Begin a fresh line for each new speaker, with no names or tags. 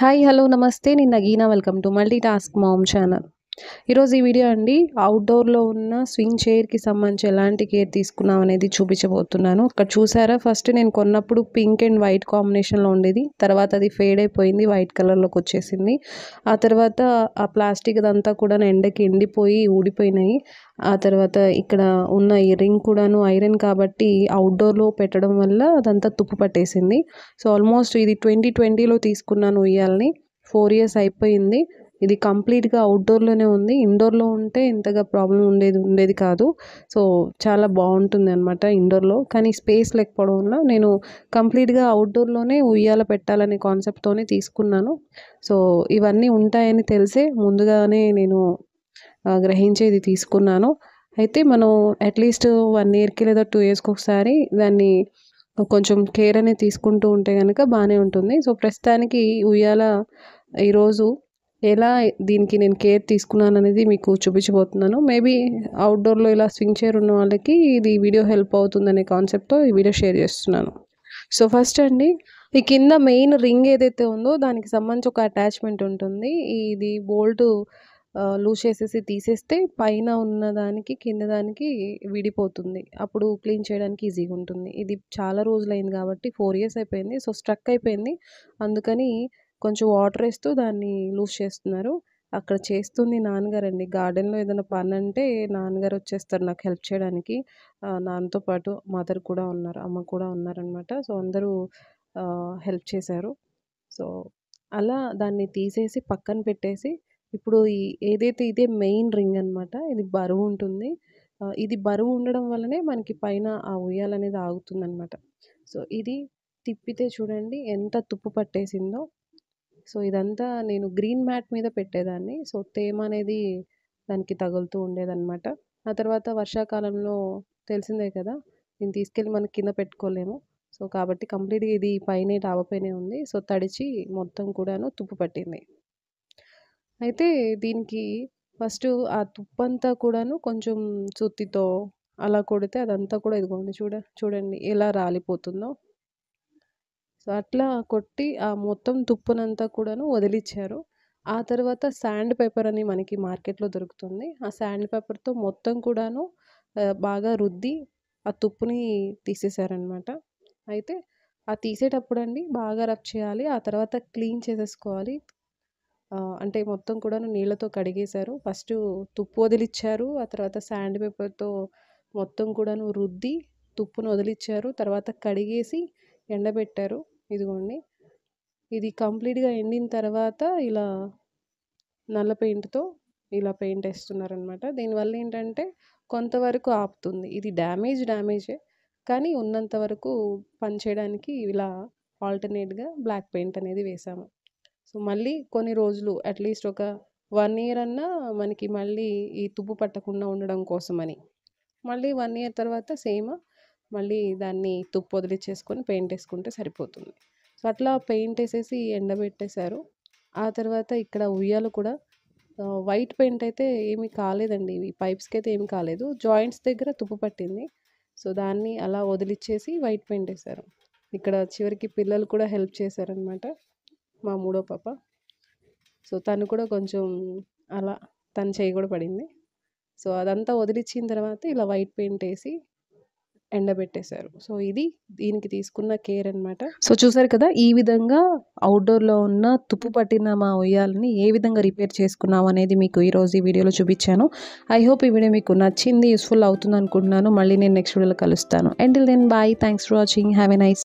hi hello నమస్తే నేను Nageena welcome to multi task mom channel ఈరోజు ఈ వీడియో అండి అవుట్డోర్లో ఉన్న స్వింగ్ చైర్కి సంబంధించి ఎలాంటి కేర్ తీసుకున్నాం అనేది చూపించబోతున్నాను అక్కడ చూసారా ఫస్ట్ నేను కొన్నప్పుడు పింక్ అండ్ వైట్ కాంబినేషన్లో ఉండేది తర్వాత అది ఫేడ్ అయిపోయింది వైట్ కలర్లోకి వచ్చేసింది ఆ తర్వాత ఆ ప్లాస్టిక్ అదంతా కూడా ఎండకి ఎండిపోయి ఊడిపోయినాయి ఆ తర్వాత ఇక్కడ ఉన్న ఇయరింగ్ రింగ్ కూడాను ఐరన్ కాబట్టి అవుట్డోర్లో పెట్టడం వల్ల అదంతా తుప్పు పట్టేసింది సో ఆల్మోస్ట్ ఇది ట్వంటీ ట్వంటీలో తీసుకున్నాను ఉయ్యాలని ఫోర్ ఇయర్స్ అయిపోయింది ఇది కంప్లీట్గా అవుట్డోర్లోనే ఉంది ఇండోర్లో ఉంటే ఇంతగా ప్రాబ్లం ఉండేది ఉండేది కాదు సో చాలా బాగుంటుంది అనమాట ఇండోర్లో కానీ స్పేస్ లేకపోవడం వల్ల నేను కంప్లీట్గా అవుట్డోర్లోనే ఉయ్యాల పెట్టాలనే కాన్సెప్ట్తోనే తీసుకున్నాను సో ఇవన్నీ ఉంటాయని తెలిసే ముందుగానే నేను గ్రహించేది తీసుకున్నాను అయితే మనం అట్లీస్ట్ వన్ ఇయర్కి లేదా టూ ఇయర్స్కి ఒకసారి దాన్ని కొంచెం కేర్ అనేది తీసుకుంటూ ఉంటే కనుక బాగానే ఉంటుంది సో ప్రస్తుతానికి ఉయ్యాల ఈరోజు ఎలా దీనికి నేను కేర్ తీసుకున్నాను అనేది మీకు చూపించబోతున్నాను మేబీ అవుట్డోర్లో ఇలా స్వింగ్ చేర్ ఉన్న వాళ్ళకి ఇది వీడియో హెల్ప్ అవుతుందనే కాన్సెప్ట్తో ఈ వీడియో షేర్ చేస్తున్నాను సో ఫస్ట్ అండి ఈ కింద మెయిన్ రింగ్ ఏదైతే ఉందో దానికి సంబంధించి ఒక అటాచ్మెంట్ ఉంటుంది ఇది బోల్ట్ లూజ్ చేసేసి తీసేస్తే పైన ఉన్న దానికి కింద దానికి విడిపోతుంది అప్పుడు క్లీన్ చేయడానికి ఈజీగా ఉంటుంది ఇది చాలా రోజులైంది కాబట్టి ఫోర్ ఇయర్స్ అయిపోయింది సో స్ట్రక్ అయిపోయింది అందుకని కొంచెం వాటర్ వేస్తూ దాన్ని లూజ్ చేస్తున్నారు అక్కడ చేస్తుంది నాన్నగారు అండి గార్డెన్లో ఏదైనా పని అంటే నాన్నగారు వచ్చేస్తారు నాకు హెల్ప్ చేయడానికి నాన్నతో పాటు మదర్ కూడా ఉన్నారు అమ్మ కూడా ఉన్నారనమాట సో అందరూ హెల్ప్ చేశారు సో అలా దాన్ని తీసేసి పక్కన పెట్టేసి ఇప్పుడు ఈ ఏదైతే ఇదే మెయిన్ రింగ్ అనమాట ఇది బరువు ఉంటుంది ఇది బరువు ఉండడం వల్లనే మనకి పైన ఆ ఉయ్యాలనేది ఆగుతుంది ఆగుతుందన్నమాట సో ఇది తిప్పితే చూడండి ఎంత తుప్పు పట్టేసిందో సో ఇదంతా నేను గ్రీన్ మ్యాట్ మీద పెట్టేదాన్ని సో తేమ అనేది దానికి తగులుతూ ఉండేదన్నమాట ఆ తర్వాత వర్షాకాలంలో తెలిసిందే కదా నేను తీసుకెళ్ళి మనం కింద పెట్టుకోలేము సో కాబట్టి కంప్లీట్గా ఇది పైన టాబపైనే ఉంది సో తడిచి మొత్తం కూడాను తుప్పు పట్టింది అయితే దీనికి ఫస్ట్ ఆ తుప్పంతా కూడాను కొంచెం సుత్తితో అలా కొడితే అదంతా కూడా ఇదిగోండి చూడ చూడండి ఎలా రాలిపోతుందో సో అట్లా కొట్టి ఆ మొత్తం తుప్పునంతా కూడాను వదిలిచ్చారు ఆ తర్వాత శాండ్ పేపర్ అని మనకి మార్కెట్లో దొరుకుతుంది ఆ శాండ్ పేపర్తో మొత్తం కూడాను బాగా రుద్ది ఆ తుప్పుని తీసేశారనమాట అయితే ఆ తీసేటప్పుడు అండి బాగా రబ్ చేయాలి ఆ తర్వాత క్లీన్ చేసేసుకోవాలి అంటే మొత్తం కూడాను నీళ్ళతో కడిగేశారు ఫస్ట్ తుప్పు వదిలిచ్చారు ఆ తర్వాత శాండ్ పేపర్తో మొత్తం కూడాను రుద్ది తుప్పును వదిలిచ్చారు తర్వాత కడిగేసి ఎండబెట్టారు ఇదిగోండి ఇది కంప్లీట్గా ఎండిన తర్వాత ఇలా నల్ల పెయింట్తో ఇలా పెయింట్ వేస్తున్నారనమాట దీనివల్ల ఏంటంటే కొంతవరకు ఆపుతుంది ఇది డ్యామేజ్ డ్యామేజే కానీ ఉన్నంత వరకు పనిచేయడానికి ఇలా ఆల్టర్నేట్గా బ్లాక్ పెయింట్ అనేది వేసాము సో మళ్ళీ కొన్ని రోజులు అట్లీస్ట్ ఒక వన్ ఇయర్ అన్నా మనకి మళ్ళీ ఈ తుప్పు పట్టకుండా ఉండడం కోసమని మళ్ళీ వన్ ఇయర్ తర్వాత సేమ్ మళ్ళీ దాన్ని తుప్పు వదిలిచ్చేసుకొని పెయింట్ వేసుకుంటే సరిపోతుంది సో అట్లా పెయింట్ వేసేసి ఎండబెట్టేశారు ఆ తర్వాత ఇక్కడ ఉయ్యాలు కూడా వైట్ పెయింట్ అయితే ఏమీ కాలేదండి ఇవి పైప్స్కి అయితే ఏమి కాలేదు జాయింట్స్ దగ్గర తుప్పు పట్టింది సో దాన్ని అలా వదిలిచ్చేసి వైట్ పెయింట్ వేశారు ఇక్కడ చివరికి పిల్లలు కూడా హెల్ప్ చేశారనమాట మా మూడో పాప సో తను కూడా కొంచెం అలా తను చేయకూడ కూడా పడింది సో అదంతా వదిలిచ్చిన తర్వాత ఇలా వైట్ పెయింట్ వేసి ఎండబెట్టేశారు సో ఇది దీనికి తీసుకున్న కేర్ అనమాట సో చూసారు కదా ఈ విధంగా అవుట్డోర్లో ఉన్న తుప్పు పట్టిన మా ఉయ్యాలని ఏ విధంగా రిపేర్ చేసుకున్నాం అనేది మీకు ఈరోజు ఈ వీడియోలో చూపించాను ఐ హోప్ ఈ వీడియో మీకు నచ్చింది యూస్ఫుల్ అవుతుంది అనుకుంటున్నాను మళ్ళీ నేను నెక్స్ట్ వీడియోలో కలుస్తాను and then bye thanks for watching have a nice